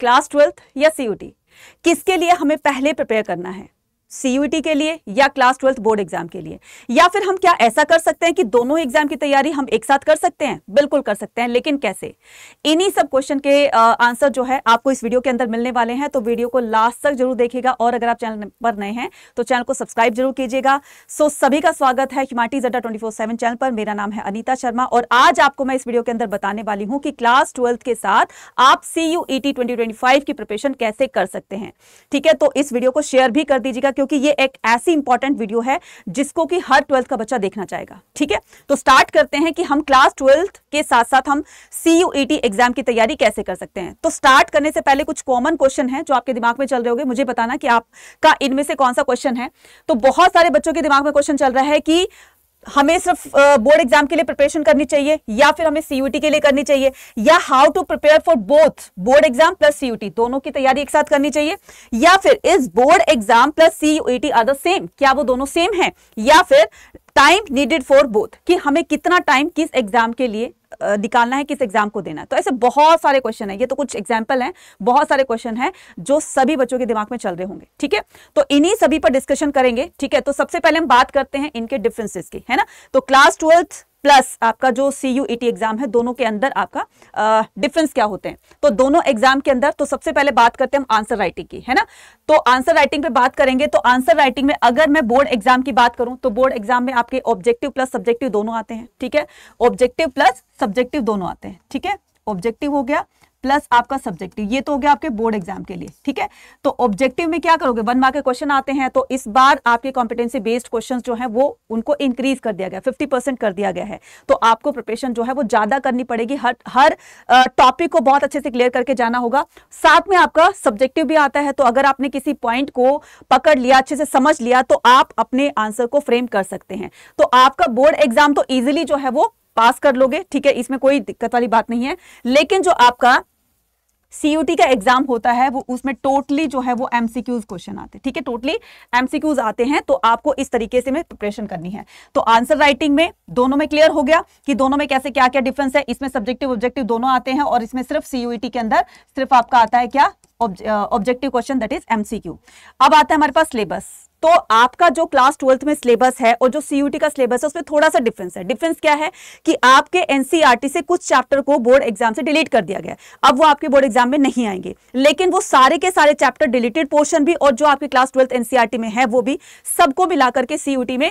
class twelfth या CUT किसके लिए हमें पहले प्रिपेयर करना है सीयूटी के लिए या क्लास ट्वेल्थ बोर्ड एग्जाम के लिए या फिर हम क्या ऐसा कर सकते हैं कि दोनों एग्जाम की तैयारी हम एक साथ कर सकते हैं बिल्कुल कर सकते हैं लेकिन कैसे इन्हीं सब क्वेश्चन के आंसर जो है आपको इस वीडियो के अंदर मिलने वाले हैं तो वीडियो को लास्ट तक जरूर देखिएगा और अगर आप चैनल पर नए हैं तो चैनल को सब्सक्राइब जरूर कीजिएगा सो सभी का स्वागत है हिमाटी जड्डा ट्वेंटी चैनल पर मेरा नाम है अनिता शर्मा और आज आपको मैं इस वीडियो के अंदर बताने वाली हूँ कि क्लास ट्वेल्थ के साथ आप सी यू e की प्रिपरेशन कैसे कर सकते हैं ठीक है तो इस वीडियो को शेयर भी कर दीजिएगा क्योंकि ये एक ऐसी इंपॉर्टेंट वीडियो है जिसको कि हर ट्वेल्थ का बच्चा देखना चाहेगा ठीक है तो स्टार्ट करते हैं कि हम क्लास ट्वेल्थ के साथ साथ हम सी एग्जाम e की तैयारी कैसे कर सकते हैं तो स्टार्ट करने से पहले कुछ कॉमन क्वेश्चन है जो आपके दिमाग में चल रहे हो मुझे बताना कि आपका इनमें से कौन सा क्वेश्चन है तो बहुत सारे बच्चों के दिमाग में क्वेश्चन चल रहा है कि हमें सिर्फ बोर्ड एग्जाम के लिए प्रिपरेशन करनी चाहिए या फिर हमें सीयूटी के लिए करनी चाहिए या how to prepare for both board exam plus CUET दोनों की तैयारी एक साथ करनी चाहिए या फिर इस board exam plus CUET are the same क्या वो दोनों सेम है या फिर टाइम नीडेड फॉर बोथ कि हमें कितना टाइम किस एग्जाम के लिए निकालना है किस एग्जाम को देना है तो ऐसे बहुत सारे क्वेश्चन है ये तो कुछ एग्जाम्पल हैं बहुत सारे क्वेश्चन हैं जो सभी बच्चों के दिमाग में चल रहे होंगे ठीक है तो इन्हीं सभी पर डिस्कशन करेंगे ठीक है तो सबसे पहले हम बात करते हैं इनके डिफरेंसेस की है ना तो क्लास ट्वेल्थ प्लस आपका जो सी यू एग्जाम है दोनों के अंदर आपका डिफरेंस क्या होते हैं तो दोनों एग्जाम के अंदर तो सबसे पहले बात करते हैं हम आंसर राइटिंग की है ना तो आंसर राइटिंग पे बात करेंगे तो आंसर राइटिंग में अगर मैं बोर्ड एग्जाम की बात करूं तो बोर्ड एग्जाम में आपके ऑब्जेक्टिव प्लस सब्जेक्टिव दोनों आते हैं ठीक है ऑब्जेक्टिव प्लस सब्जेक्टिव दोनों आते हैं ठीक है ऑब्जेक्टिव हो गया प्लस आपका सब्जेक्टिव ये तो हो गया आपके बोर्ड एग्जाम के लिए ठीक है तो ऑब्जेक्टिव में क्या करोगे वन मार्क के क्वेश्चन आते हैं तो इस बार आपके कॉम्पिटेंसी बेस्ड क्वेश्चन जो है वो उनको इंक्रीज कर दिया गया फिफ्टी परसेंट कर दिया गया है तो आपको प्रिपरेशन जो है वो ज्यादा करनी पड़ेगी हर हर टॉपिक को बहुत अच्छे से क्लियर करके जाना होगा साथ में आपका सब्जेक्टिव भी आता है तो अगर आपने किसी पॉइंट को पकड़ लिया अच्छे से समझ लिया तो आप अपने आंसर को फ्रेम कर सकते हैं तो आपका बोर्ड एग्जाम तो ईजिली जो है वो पास कर लोगे ठीक है इसमें कोई दिक्कत वाली बात नहीं है लेकिन जो आपका सीयूटी का एग्जाम होता है वो उसमें टोटली जो है वो एमसीक्यूज क्वेश्चन आते हैं ठीक है टोटली एमसीक्यूज आते हैं तो आपको इस तरीके से में प्रिपरेशन करनी है तो आंसर राइटिंग में दोनों में क्लियर हो गया कि दोनों में कैसे क्या क्या डिफरेंस है इसमें सब्जेक्टिव ऑब्जेक्टिव दोनों आते हैं और इसमें सिर्फ सीयूटी के अंदर सिर्फ आपका आता है क्या objective question that is MCQ अब आता है हमारे पास सिलेबस तो आपका जो क्लास ट्वेल्थ में सिलेबस है और जो सीयूटी का सिलेबस है उसमें थोड़ा सा डिफरेंस है डिफरेंस क्या है कि आपके एनसीईआरटी e से कुछ चैप्टर को बोर्ड एग्जाम से डिलीट कर दिया गया अब वो आपके बोर्ड एग्जाम में नहीं आएंगे लेकिन वो सारे के सारे चैप्टर डिलीटेड पोर्शन भी और जो आपके क्लास ट्वेल्थ एनसीआरटी में है वो भी सबको मिलाकर के सीयूटी में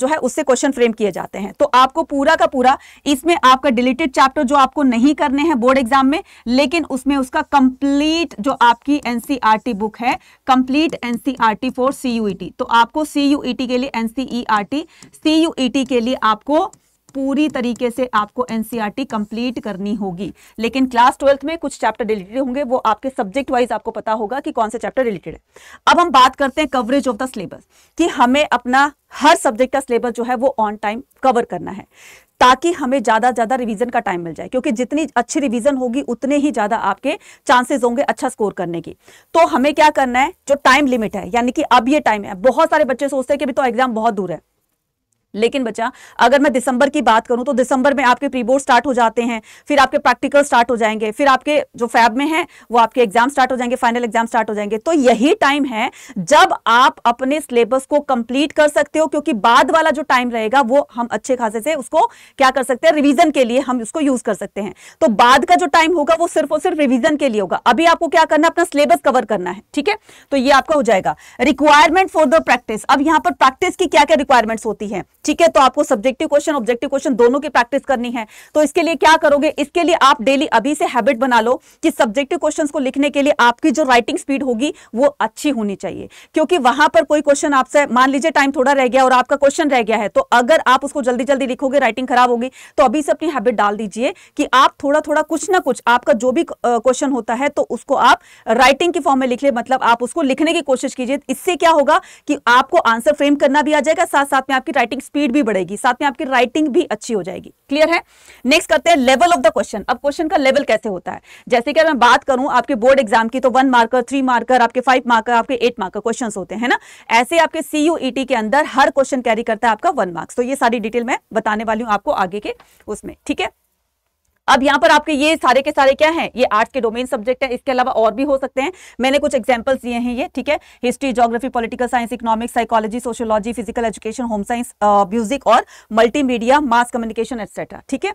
जो है उससे क्वेश्चन फ्रेम किए जाते हैं तो आपको पूरा का पूरा इसमें आपका डिलीटेड चैप्टर जो आपको नहीं करने हैं बोर्ड एग्जाम में लेकिन उसमें उसका कंप्लीट जो आपकी एनसीआरटी बुक e है complete NCERT for CUET T तो आपको सी यू ई टी के लिए N C T C U E T के लिए आपको पूरी तरीके से आपको एनसीईआरटी कंप्लीट e करनी होगी लेकिन क्लास ट्वेल्थ में कुछ चैप्टर रिलेटेड होंगे वो आपके सब्जेक्ट वाइज आपको पता होगा कि कौन से चैप्टर रिलेटेड है अब हम बात करते हैं कवरेज ऑफ द सिलेबस कि हमें अपना हर सब्जेक्ट का सिलेबस जो है वो ऑन टाइम कवर करना है ताकि हमें ज़्यादा ज़्यादा रिवीजन का टाइम मिल जाए क्योंकि जितनी अच्छी रिवीजन होगी उतने ही ज़्यादा आपके चांसेस होंगे अच्छा स्कोर करने की तो हमें क्या करना है जो टाइम लिमिट है यानी कि अब ये टाइम है बहुत सारे बच्चे सोचते हैं कि अभी तो एग्जाम बहुत दूर है लेकिन बच्चा अगर मैं दिसंबर की बात करूं तो दिसंबर में आपके प्री बोर्ड स्टार्ट हो जाते हैं फिर आपके प्रैक्टिकल स्टार्ट हो जाएंगे फिर आपके जो फैब में है वो आपके एग्जाम स्टार्ट हो जाएंगे फाइनल एग्जाम स्टार्ट हो जाएंगे तो यही टाइम है जब आप अपने सिलेबस को कंप्लीट कर सकते हो क्योंकि बाद वाला जो टाइम रहेगा वो हम अच्छे खासे से उसको क्या कर सकते हैं रिविजन के लिए हम उसको यूज कर सकते हैं तो बाद का जो टाइम होगा वो सिर्फ और सिर्फ रिविजन के लिए होगा अभी आपको क्या करना अपना सिलेबस कवर करना है ठीक है तो ये आपका हो जाएगा रिक्वायरमेंट फॉर द प्रैक्टिस अब यहाँ पर प्रैक्टिस की क्या क्या रिक्वायरमेंट्स होती है ठीक है तो आपको सब्जेक्टिव क्वेश्चन ऑब्जेक्टिव क्वेश्चन दोनों की प्रैक्टिस करनी है तो इसके लिए क्या करोगे इसके लिए आप डेली अभी से हैबिट बना लो कि सब्जेक्टिव क्वेश्चन को लिखने के लिए आपकी जो राइटिंग स्पीड होगी वो अच्छी होनी चाहिए क्योंकि वहां पर कोई क्वेश्चन आपसे मान लीजिए टाइम थोड़ा रह गया और आपका क्वेश्चन रह गया है तो अगर आप उसको जल्दी जल्दी लिखोगे राइटिंग खराब होगी तो अभी से अपनी हैबिट डाल दीजिए कि आप थोड़ा थोड़ा कुछ ना कुछ आपका जो भी क्वेश्चन होता है तो उसको आप राइटिंग के फॉर्म में लिख ले मतलब आप उसको लिखने की कोशिश कीजिए इससे क्या होगा कि आपको आंसर फ्रेम करना भी आ जाएगा साथ साथ में आपकी राइटिंग स्पीड भी बढ़ेगी साथ में आपकी राइटिंग भी अच्छी हो जाएगी क्लियर है नेक्स्ट करते हैं लेवल ऑफ द क्वेश्चन अब क्वेश्चन का लेवल कैसे होता है जैसे कि अगर मैं बात करूं आपके बोर्ड एग्जाम की तो वन मार्कर थ्री मार्कर आपके फाइव मार्कर आपके एट मार्कर क्वेश्चन होते हैं ना ऐसे आपके सीयूईटी e के अंदर हर क्वेश्चन कैरी करता है आपका वन मार्क्स तो ये सारी डिटेल मैं बताने वाली हूँ आपको आगे के उसमें ठीक है अब यहाँ पर आपके ये सारे के सारे क्या है ये आर्ट्स के डोमेन सब्जेक्ट है इसके अलावा और भी हो सकते हैं मैंने कुछ एग्जाम्पल्स दिए हैं ये ठीक है history geography political science economic psychology sociology physical education home science music और मल्टीमीडिया मास कम्युनिकेशन एक्सेट्रा ठीक है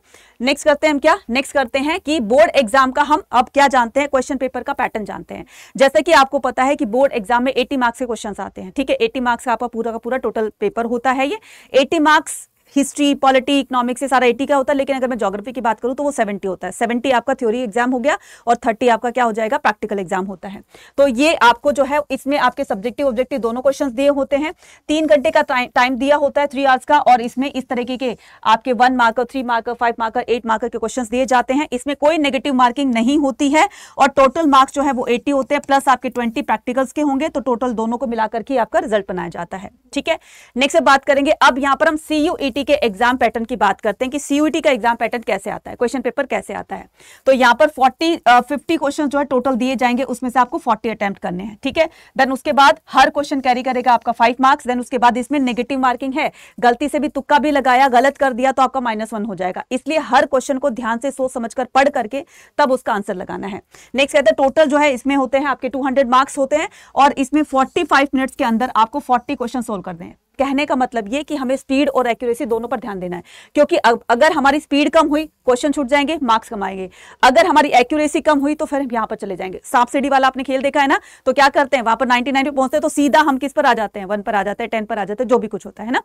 नेक्स्ट करते हैं हम क्या नेक्स्ट करते हैं कि बोर्ड एग्जाम का हम अब क्या जानते हैं क्वेश्चन पेपर का पैटर्न जानते हैं जैसे कि आपको पता है कि बोर्ड एग्जाम में 80 मार्क्स के क्वेश्चन आते हैं ठीक है 80 मार्क्स का आपका पूरा का पूरा टोटल पेपर होता है ये eighty marks history polity economics ये सारा एटी का होता है लेकिन अगर मैं जोग्राफी की बात करूँ तो वो सेवेंटी होता है सेवेंटी आपका थ्योरी एग्जाम हो गया और थर्टी आपका क्या हो जाएगा प्रैक्टिकल एग्जाम होता है तो ये आपको जो है इसमें आपके सब्जेक्टिव ऑब्जेक्टिव दोनों क्वेश्चन दिए होते हैं तीन घंटे का टाइम दिया होता है थ्री आवर्स का और इसमें इस तरीके के आपके one marker three marker five marker eight marker के क्वेश्चन दिए जाते हैं इसमें कोई नेगेटिव मार्किंग नहीं होती है और टोटल मार्क्स जो है वो एटी होते हैं प्लस आपके ट्वेंटी प्रैक्टिकल्स के होंगे तो टोटल दोनों को मिलाकर के आपका रिजल्ट बनाया जाता है ठीक है नेक्स्ट बात करेंगे अब यहाँ पर हम सी यू सीयूईटी के एग्जाम पैटर्न की बात करते हैं कि सीयूईटी का एग्जाम पैटर्न कैसे आता है क्वेश्चन पेपर कैसे आता है तो यहां पर फोर्टी फिफ्टी क्वेश्चन जो है टोटल दिए जाएंगे उसमें से आपको फोर्टी अटेम्प्ट करने हैं ठीक है देन उसके बाद हर क्वेश्चन कैरी करेगा आपका फाइव मार्क्स देन उसके बाद इसमें नेगेटिव मार्किंग है गलती से भी तुक्का भी लगाया गलत कर दिया तो आपका माइनस हो जाएगा इसलिए हर क्वेश्चन को ध्यान से सोच समझ कर पढ़ करके तब उसका आंसर लगाना है नेक्स्ट कहते हैं टोटल जो है इसमें होते हैं आपके टू मार्क्स होते हैं और इसमें फोर्टी मिनट्स के अंदर आपको फोर्टी क्वेश्चन सोल्व करने हैं कहने का मतलब ये कि हमें स्पीड और एक्यूरेसी दोनों पर ध्यान देना है क्योंकि अगर हमारी स्पीड कम हुई क्वेश्चन छूट जाएंगे मार्क्स कमाएंगे अगर हमारी एक्यूरेसी कम हुई तो फिर हम यहाँ पर चले जाएंगे सांप सीढ़ी वाला आपने खेल देखा है ना तो क्या करते हैं वहां पर नाइनटी नाइन पहुंचते हैं तो सीधा हम किस पर आ जाते हैं वन पर आ जाते हैं टेन पर आ जाते हैं जो भी कुछ होता है ना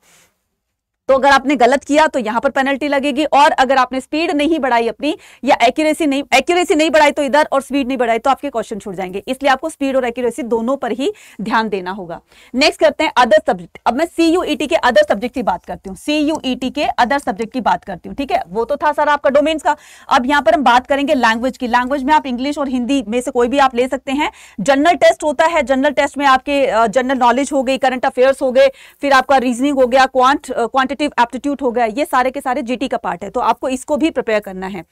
तो अगर आपने गलत किया तो यहां पर पेनल्टी लगेगी और अगर आपने स्पीड नहीं बढ़ाई अपनी या एक्यूरेसी नहीं एक्यूरेसी नहीं बढ़ाई तो इधर और स्पीड नहीं बढ़ाई तो आपके क्वेश्चन छूट जाएंगे इसलिए आपको स्पीड और एक्यूरेसी दोनों पर ही ध्यान देना होगा नेक्स्ट करते हैं अदर सब्जेक्ट अब मैं सीयूईटी e के अदर सब्जेक्ट की बात करती हूँ सीयूईटी e के अदर सब्जेक्ट की बात करती हूँ ठीक है वो तो था सर आपका डोमेन्स का अब यहाँ पर हम बात करेंगे लैंग्वेज की लैंग्वेज में आप इंग्लिश और हिंदी में से कोई भी आप ले सकते हैं जनरल टेस्ट होता है जनरल टेस्ट में आपके जनरल नॉलेज हो गई करंट अफेयर्स हो गए फिर आपका रीजनिंग हो गया क्वांट क्वांटिटी कॉम्पिटेटिव एप्टीट्यूड हो गया ये सारे के सारे जीटी का पार्ट है तो आपको इसको भी प्रिपेयर करना है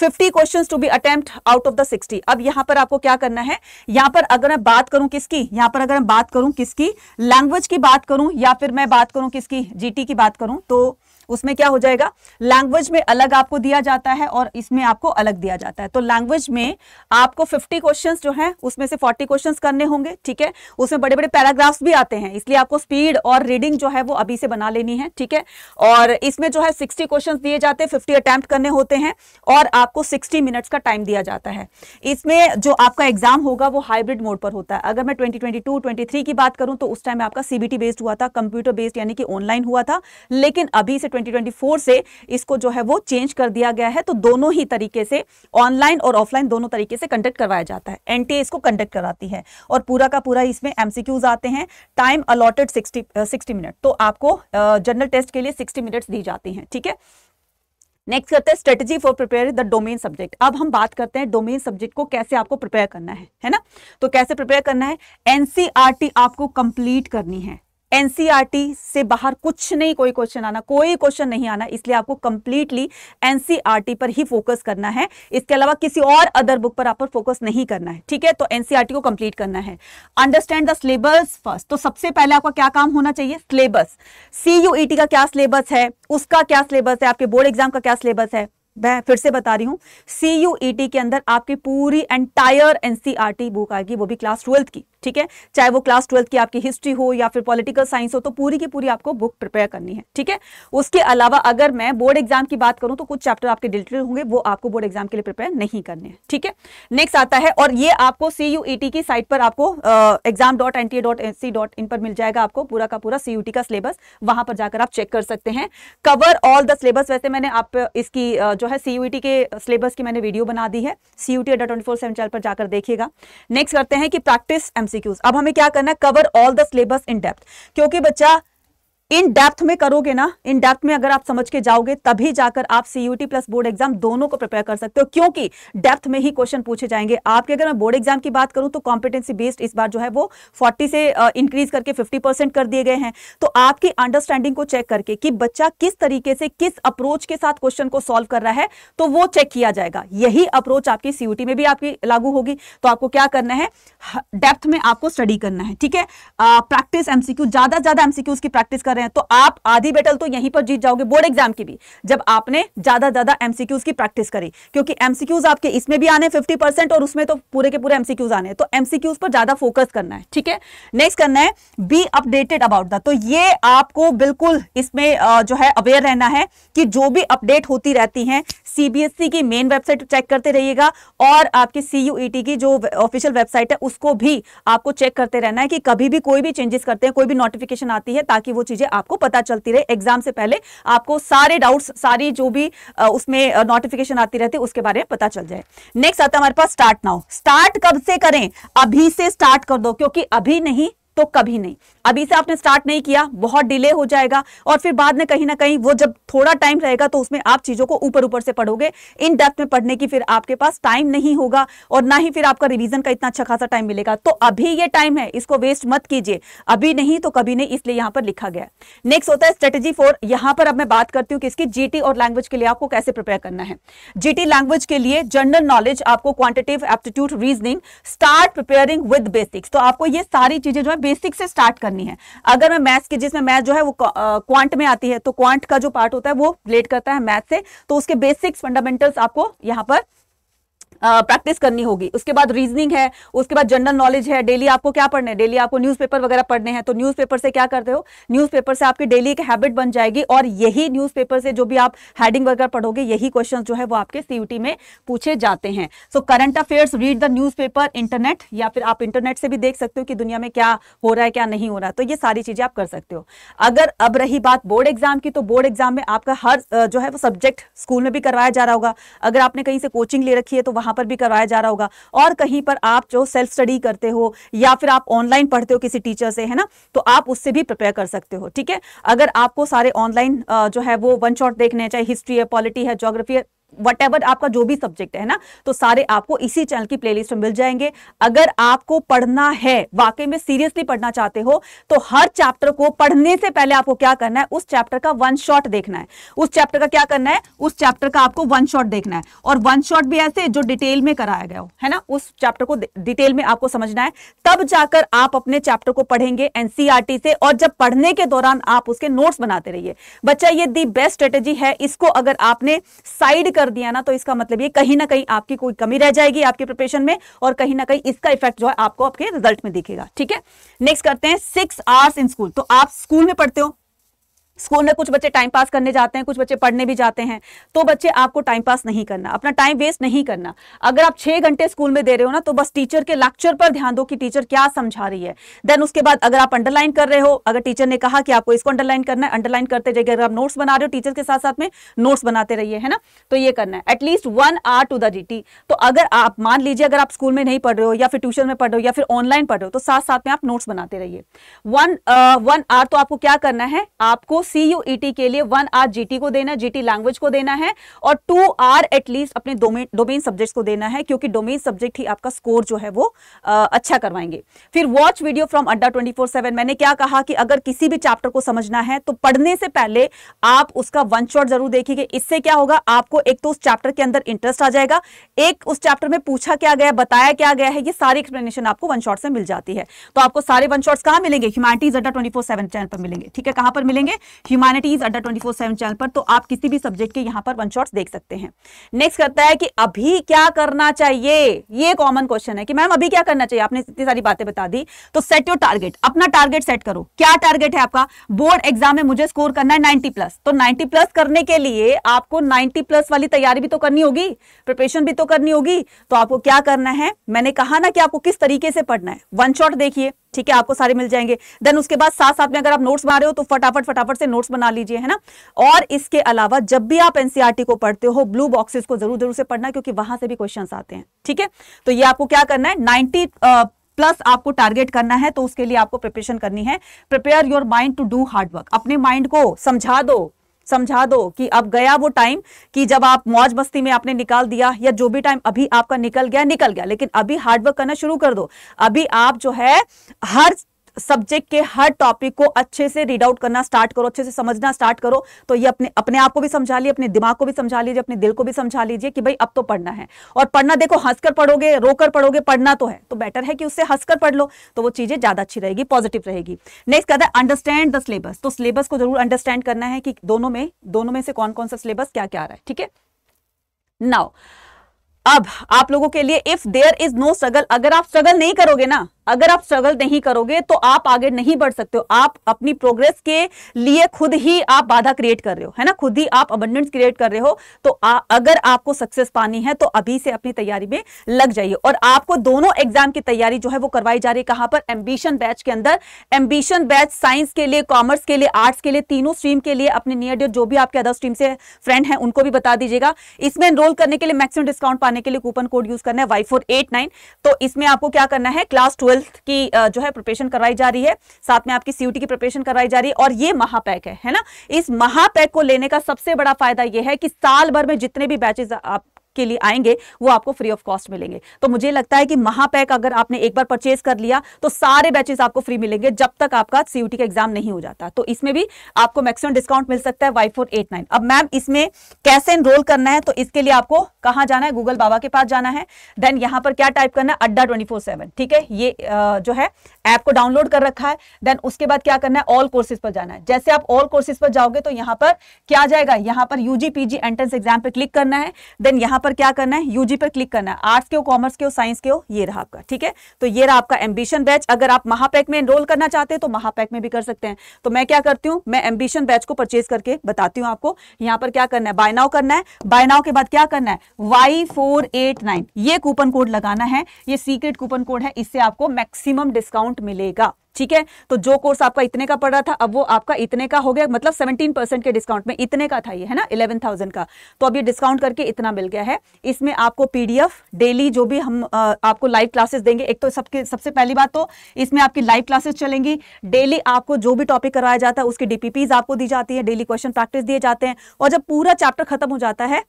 fifty question to be attempt out of the sixty अब यहां पर आपको क्या करना है यहाँ पर अगर मैं बात करूं किसकी यहां पर अगर मैं बात करूं किसकी लैंग्वेज की बात करूं या फिर मैं बात करूं किसकी जीटी की बात करूं तो उसमें क्या हो जाएगा लैंग्वेज में अलग आपको दिया जाता है और इसमें आपको अलग दिया जाता है तो लैंग्वेज में आपको 50 क्वेश्चंस जो हैं उसमें से 40 क्वेश्चंस करने होंगे ठीक है उसमें बड़े बड़े पैराग्राफ्स भी आते हैं इसलिए आपको स्पीड और रीडिंग जो है वो अभी से बना लेनी है ठीक है और इसमें जो है सिक्सटी क्वेश्चन दिए जाते हैं फिफ्टी अटैम्प्ट करने होते हैं और आपको सिक्सटी मिनट्स का टाइम दिया जाता है इसमें जो आपका एग्जाम होगा वो हाइब्रिड मोड पर होता है अगर मैं twenty twenty two twenty three की बात करूं तो उस टाइम आपका सीबीटी बेस्ड हुआ था कंप्यूटर बेस्ड यानी कि ऑनलाइन हुआ था लेकिन अभी से 2024 से इसको जो है वो चेंज कर दिया गया है तो दोनों ही तरीके से ऑनलाइन और ऑफलाइन दोनों तरीके से कंडक्ट करवाया जाता है एन इसको कंडक्ट कराती है और पूरा का पूरा इसमें एमसीक्यूज आते हैं time allotted sixty sixty minute तो आपको जनरल uh, टेस्ट के लिए सिक्सटी मिनट्स दी जाती हैं ठीक है नेक्स्ट करते हैं strategy for prepare the domain subject अब हम बात करते हैं डोमेन सब्जेक्ट को कैसे आपको प्रिपेयर करना है है ना तो कैसे प्रिपेयर करना है एनसीआरटी e आपको कंप्लीट करनी है एनसीईआरटी से बाहर कुछ नहीं कोई क्वेश्चन आना कोई क्वेश्चन नहीं आना इसलिए आपको कंप्लीटली एनसीईआरटी पर ही फोकस करना है इसके अलावा किसी और अदर बुक पर आप पर फोकस नहीं करना है ठीक है तो एनसीईआरटी को कंप्लीट करना है अंडरस्टैंड द सिलेबस फर्स्ट तो सबसे पहले आपका क्या काम होना चाहिए सिलेबस सीयूईटी e का क्या सिलेबस है उसका क्या सिलेबस है आपके बोर्ड एग्जाम का क्या सिलेबस है मैं फिर से बता रही हूँ सी यू ई टी के अंदर आपकी पूरी entire N C R T book आएगी वो भी क्लास ट्वेल्थ की ठीक है चाहे वो क्लास ट्वेल्थ की आपकी हिस्ट्री हो या फिर पॉलिटिकल साइंस हो तो पूरी की पूरी आपको बुक प्रिपेयर करनी है ठीक है उसके अलावा अगर मैं बोर्ड एग्जाम की बात करूं तो कुछ चैप्टर आपके डिलीटेड होंगे वो आपको बोर्ड एग्जाम के लिए प्रिपेयर नहीं करने हैं ठीक है नेक्स्ट आता है और ये आपको सी यू ई टी की साइट पर आपको exam dot N T dot N C dot in पर मिल जाएगा आपको पूरा का पूरा सी यू टी का सिलेबस वहां पर जाकर आप चेक कर सकते हैं कवर ऑल द सिलेबस वैसे मैंने आप इसकी जो है सी के सिलेबस की मैंने वीडियो बना दी है C U T twenty four seven channel पर जाकर देखिएगा नेक्स्ट करते हैं कि प्रैक्टिस एमसीक्यूज अब हमें क्या करना है cover all the syllabus in depth क्योंकि बच्चा इन डेप्थ में करोगे ना इन डेप्थ में अगर आप समझ के जाओगे तभी जाकर आप सीयूटी प्लस बोर्ड एग्जाम दोनों को प्रिपेयर कर सकते हो क्योंकि डेप्थ में ही क्वेश्चन पूछे जाएंगे आपके अगर मैं बोर्ड एग्जाम की बात करूं तो कॉम्पिटेंसी बेस्ड इस बार जो है वो 40 से इंक्रीज करके 50 परसेंट कर दिए गए हैं तो आपकी अंडरस्टैंडिंग को चेक करके कि बच्चा किस तरीके से किस अप्रोच के साथ क्वेश्चन को सॉल्व कर रहा है तो वो चेक किया जाएगा यही अप्रोच आपकी सीयूटी में भी आपकी लागू होगी तो आपको क्या करना है डेप्थ में आपको स्टडी करना है ठीक है प्रैक्टिस एमसीक्यू ज्यादा ज्यादा एमसीक्यू की प्रैक्टिस रहे हैं तो आप आधी बैटल तो यहीं पर जीत जाओगे बोर्ड एग्जाम की भी जब आपने ज्यादा ज्यादा एमसीक्यूज की प्रैक्टिस करी क्योंकि एमसीक्यूज आपके इसमें भी आने फिफ्टी परसेंट और उसमें तो पूरे के पूरे एमसीक्यूज आने तो एमसीक्यूज पर ज्यादा फोकस करना है ठीक है नेक्स्ट करना है बी अपडेटेड अबाउट द तो ये आपको बिल्कुल इसमें जो है अवेयर रहना है कि जो भी अपडेट होती रहती है सीबीएसई e की मेन वेबसाइट चेक करते रहिएगा और आपकी सीयूईटी e की जो ऑफिशियल वेबसाइट है उसको भी आपको चेक करते रहना है कि कभी भी कोई भी चेंजेस करते हैं कोई भी नोटिफिकेशन आती है ताकि वो चीजें आपको पता चलती रहे एग्जाम से पहले आपको सारे डाउट्स सारी जो भी उसमें नोटिफिकेशन आती रहती है उसके बारे में पता चल जाए नेक्स्ट आता है हमारे पास स्टार्ट नाउ स्टार्ट कब से करें अभी से स्टार्ट कर दो क्योंकि अभी नहीं तो कभी नहीं अभी से आपने स्टार्ट नहीं किया बहुत डिले हो जाएगा और फिर बाद में कहीं ना कहीं वो जब थोड़ा टाइम रहेगा तो उसमें आप चीजों को ऊपर ऊपर से पढ़ोगे इन डेप्थ में पढ़ने की फिर आपके पास टाइम नहीं होगा और ना ही फिर आपका रिविजन का इतना अच्छा खासा टाइम मिलेगा तो अभी ये टाइम है इसको वेस्ट मत कीजिए अभी नहीं तो कभी नहीं इसलिए यहां पर लिखा गया नेक्स्ट होता है स्ट्रेटेजी फोर यहां पर अब मैं बात करती हूँ कि इसकी जीटी और लैंग्वेज के लिए आपको कैसे प्रिपेयर करना है जीटी लैंग्वेज के लिए जनरल नॉलेज आपको quantitative aptitude reasoning start preparing with basics तो आपको ये सारी चीजें जो है बेसिक से स्टार्ट करनी है अगर मैं मैथ्स की जिसमें मैथ जो है वो क्वांट में आती है तो क्वांट का जो पार्ट होता है वो रिलेट करता है मैथ से तो उसके बेसिक्स फंडामेंटल्स आपको यहाँ पर प्रैक्टिस करनी होगी उसके बाद रीजनिंग है उसके बाद जनरल नॉलेज है डेली आपको क्या पढ़ने डेली आपको न्यूज़पेपर वगैरह पढ़ने हैं तो न्यूज़पेपर से क्या करते हो न्यूज़पेपर से आपकी डेली एक हैबिट बन जाएगी और यही न्यूज़पेपर से जो भी आप हेडिंग वगैरह पढ़ोगे यही क्वेश्चन जो है वो आपके सी में पूछे जाते हैं so current affairs read the news internet या फिर आप इंटरनेट से भी देख सकते हो कि दुनिया में क्या हो रहा है क्या नहीं हो रहा है तो ये सारी चीज़ें आप कर सकते हो अगर अब रही बात बोर्ड एग्जाम की तो बोर्ड एग्जाम में आपका हर जो है वो सब्जेक्ट स्कूल में भी करवाया जा रहा होगा अगर आपने कहीं से कोचिंग ले रखी है तो वहाँ वहां पर भी करवाया जा रहा होगा और कहीं पर आप जो सेल्फ स्टडी करते हो या फिर आप ऑनलाइन पढ़ते हो किसी टीचर से है ना तो आप उससे भी प्रिपेयर कर सकते हो ठीक है अगर आपको सारे ऑनलाइन जो है वो वन शॉट देखने हैं चाहे हिस्ट्री है पॉलिटी है जोग्राफी है वट एवर आपका जो भी सब्जेक्ट है ना तो सारे आपको इसी चैनल की प्लेलिस्ट में मिल जाएंगे अगर आपको पढ़ना है वाकई में सीरियसली पढ़ना चाहते हो तो हर चैप्टर को पढ़ने से पहले आपको क्या करना है उस चैप्टर का वन शॉट देखना है उस चैप्टर का क्या करना है उस चैप्टर का आपको वन शॉट देखना है और वन शॉट भी ऐसे जो डिटेल में कराया गया हो है ना उस चैप्टर को डिटेल में आपको समझना है तब जाकर आप अपने चैप्टर को पढ़ेंगे एनसीआरटी e से और जब पढ़ने के दौरान आप उसके नोट्स बनाते रहिए बच्चा ये दी बेस्ट स्ट्रेटेजी है इसको अगर आपने साइड कर दिया ना तो इसका मतलब ये कहीं ना कहीं आपकी कोई कमी रह जाएगी आपके प्रिपरेशन में और कहीं ना कहीं इसका इफेक्ट जो है आपको आपके रिजल्ट में दिखेगा ठीक है नेक्स्ट करते हैं सिक्स आवर्स इन स्कूल तो आप स्कूल में पढ़ते हो स्कूल में कुछ बच्चे टाइम पास करने जाते हैं कुछ बच्चे पढ़ने भी जाते हैं तो बच्चे आपको टाइम पास नहीं करना अपना टाइम वेस्ट नहीं करना अगर आप छह घंटे स्कूल में दे रहे हो ना तो बस टीचर के लेक्चर पर ध्यान दो कि टीचर क्या समझा रही है देन उसके बाद अगर आप अंडरलाइन कर रहे हो अगर टीचर ने कहा कि आपको इसको अंडरलाइन करना है अंडरलाइन करते जाइए अगर आप नोट्स बना रहे हो टीचर के साथ साथ में नोट्स बनाते रहिए है ना तो ये करना है at least one hour to the डी तो अगर आप मान लीजिए अगर आप स्कूल में नहीं पढ़ रहे हो या फिर ट्यूशन में पढ़ रहे हो या फिर ऑनलाइन पढ़ रहे हो तो साथ साथ में आप नोट्स बनाते रहिए वन वन आर तो आपको क्या करना है आपको सी यू ई के लिए वन आर जीटी को देना जीटी लैंग्वेज को देना है और टू आर एटलीस्ट अपने डोमेन सब्जेक्ट को देना है क्योंकि डोमेन सब्जेक्ट ही आपका स्कोर जो है वो आ, अच्छा करवाएंगे फिर watch video from Adda twenty four seven मैंने क्या कहा कि अगर किसी भी चैप्टर को समझना है तो पढ़ने से पहले आप उसका वन शॉट जरूर देखिए इससे क्या होगा आपको एक तो उस चैप्टर के अंदर इंटरेस्ट आ जाएगा एक उस चैप्टर में पूछा क्या गया बताया क्या गया है ये सारी एक्सप्लेनेशन आपको वन शॉट से मिल जाती है तो आपको सारे वन शॉट्स कहाँ मिलेंगे ह्यूमैनिटीज अड्डा ट्वेंटी फोर सेवन चैनल पर मिलेंगे ठीक है कहां पर मिलेंगे humanities under twenty four seven channel पर तो आप किसी भी सब्जेक्ट के यहां पर वन शॉट्स देख सकते हैं नेक्स्ट करता है कि अभी क्या करना चाहिए ये कॉमन क्वेश्चन है कि मैम अभी क्या करना चाहिए आपने इतनी सारी बातें बता दी तो सेट योर टारगेट अपना टारगेट सेट करो क्या टारगेट है आपका बोर्ड एग्जाम में मुझे स्कोर करना है नाइनटी प्लस तो नाइनटी प्लस करने के लिए आपको नाइनटी प्लस वाली तैयारी भी तो करनी होगी प्रिपरेशन भी तो करनी होगी तो आपको क्या करना है मैंने कहा ना कि आपको किस तरीके से पढ़ना है वन शॉट देखिए ठीक है आपको सारे मिल जाएंगे देन उसके बाद साथ साथ में अगर आप नोट्स बना रहे हो तो फटाफट फटाफट से नोट्स बना लीजिए है ना और इसके अलावा जब भी आप एनसीआरटी e को पढ़ते हो ब्लू बॉक्सेस को जरूर जरूर से पढ़ना क्योंकि वहां से भी क्वेश्चन आते हैं ठीक है तो ये आपको क्या करना है नाइनटी प्लस आपको टारगेट करना है तो उसके लिए आपको प्रिपरेशन करनी है prepare your mind to do hard work अपने माइंड को समझा दो समझा दो कि अब गया वो टाइम कि जब आप मौज मस्ती में आपने निकाल दिया या जो भी टाइम अभी आपका निकल गया निकल गया लेकिन अभी हार्डवर्क करना शुरू कर दो अभी आप जो है हर सब्जेक्ट के हर टॉपिक को अच्छे से रीड आउट करना स्टार्ट करो अच्छे से समझना स्टार्ट करो तो ये अपने अपने आप को भी समझा लिए अपने दिमाग को भी समझा लीजिए अपने दिल को भी समझा लीजिए कि भाई अब तो पढ़ना है और पढ़ना देखो हंसकर पढ़ोगे रोकर पढ़ोगे पढ़ना तो है तो बेटर है कि उससे हंसकर पढ़ लो तो वो चीजें ज्यादा अच्छी रहेगी पॉजिटिव रहेगी नेक्स्ट कहता है अंडरस्टैंड द सिलेबस तो सिलेबस को जरूर अंडरस्टैंड करना है कि दोनों में दोनों में से कौन कौन सा सिलेबस क्या क्या आ रहा है ठीक है नाउ अब आप लोगों के लिए if there is no struggle अगर आप स्ट्रगल नहीं करोगे ना अगर आप स्ट्रगल नहीं करोगे तो आप आगे नहीं बढ़ सकते हो आप अपनी प्रोग्रेस के लिए खुद ही आप बाधा क्रिएट कर रहे हो है ना खुद ही आप अबंडेंस क्रिएट कर रहे हो तो आ, अगर आपको सक्सेस पानी है तो अभी से अपनी तैयारी में लग जाइए और आपको दोनों एग्जाम की तैयारी जो है वो करवाई जा रही है कहां पर एम्बिशन बैच के अंदर एम्बिशन बैच साइंस के लिए कॉमर्स के लिए आर्ट्स के लिए तीनों स्ट्रीम के लिए अपने नियर डियर जो भी आपके अदर स्ट्रीम से फ्रेंड है उनको भी बता दीजिएगा इसमें एनरोल करने के लिए मैक्सिमम डिस्काउंट पाने के लिए कूपन कोड यूज करना है वाई तो इसमें आपको क्या करना है क्लास ट्वेल्व ट्वेल्थ की जो है प्रिपरेशन करवाई जा रही है साथ में आपकी सीयूटी की प्रिपरेशन करवाई जा रही है और ये महापैक है है ना इस महापैक को लेने का सबसे बड़ा फायदा यह है कि साल भर में जितने भी बैचेज आप के लिए आएंगे वो आपको फ्री ऑफ कॉस्ट मिलेंगे तो मुझे लगता है कि महापैक अगर आपने एक बार परचेज कर लिया तो सारे बैचेस आपको फ्री मिलेंगे जब तक आपका सीयूटी का एग्जाम नहीं हो जाता तो इसमें भी आपको मैक्सिमम डिस्काउंट मिल सकता है वाई फोर एट नाइन अब मैम इसमें कैसे इनरोल करना है तो इसके लिए आपको कहां जाना है गूगल बाबा के पास जाना है देन यहां पर क्या टाइप करना है अड्डा ट्वेंटी फोर सेवन ठीक है ये जो है ऐप को डाउनलोड कर रखा है देन उसके बाद क्या करना है ऑल कोर्सेज पर जाना है जैसे आप ऑल कोर्सेज पर जाओगे तो यहां पर क्या जाएगा यहां पर यूजी पीजी एंट्रेंस एग्जाम पर क्लिक करना है देन यहां पर क्या करना है यूजी पर क्लिक करना है आर्ट्स के हो कॉमर्स के हो साइंस के हो ये रहा आपका ठीक है तो ये रहा आपका एम्बिशन बैच अगर आप महापैक में एनरोल करना चाहते हैं तो महापैक में भी कर सकते हैं तो मैं क्या करती हूँ मैं एम्बिशन बैच को परचेज करके बताती हूँ आपको यहाँ पर क्या करना है बायनाव करना है बायनाव के बाद क्या करना है वाई ये कूपन कोड लगाना है ये सीक्रेट कूपन कोड है इससे आपको मैक्सिमम डिस्काउंट मिलेगा ठीक है तो जो कोर्स आपका इतने का पड़ रहा था अब वो आपका इतने का हो गया मतलब 17 परसेंट के डिस्काउंट में इतने का था ये है ना 11,000 का तो अब ये डिस्काउंट करके इतना मिल गया है इसमें आपको पीडीएफ डेली जो भी हम आ, आपको लाइव क्लासेस देंगे एक तो सबके सबसे पहली बात तो इसमें आपकी लाइव क्लासेस चलेंगी डेली आपको जो भी टॉपिक करवाया जाता है उसकी डीपीपीज आपको दी जाती है डेली क्वेश्चन प्रैक्टिस दिए जाते हैं और जब पूरा चैप्टर खत्म हो जाता है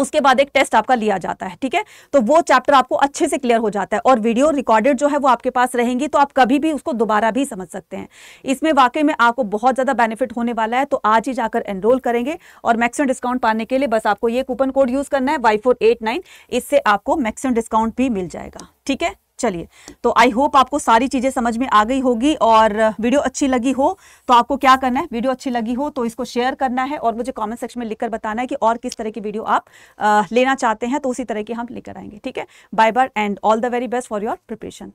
उसके बाद एक टेस्ट आपका लिया जाता है ठीक है तो वो चैप्टर आपको अच्छे से क्लियर हो जाता है और वीडियो रिकॉर्डेड जो है वो आपके पास रहेंगी तो आप कभी भी उसको दोबारा भी समझ सकते हैं इसमें वाकई में आपको बहुत ज़्यादा बेनिफिट होने वाला है तो आज ही जाकर एनरोल करेंगे और मैक्सिमम डिस्काउंट पाने के लिए बस आपको ये कूपन कोड यूज़ करना है वाई इससे आपको मैक्सिमम डिस्काउंट भी मिल जाएगा ठीक है चलिए तो आई होप आपको सारी चीज़ें समझ में आ गई होगी और वीडियो अच्छी लगी हो तो आपको क्या करना है वीडियो अच्छी लगी हो तो इसको शेयर करना है और मुझे कमेंट सेक्शन में लिखकर बताना है कि और किस तरह की वीडियो आप आ, लेना चाहते हैं तो उसी तरह की हम लेकर आएंगे ठीक है bye bye and all the very best for your preparation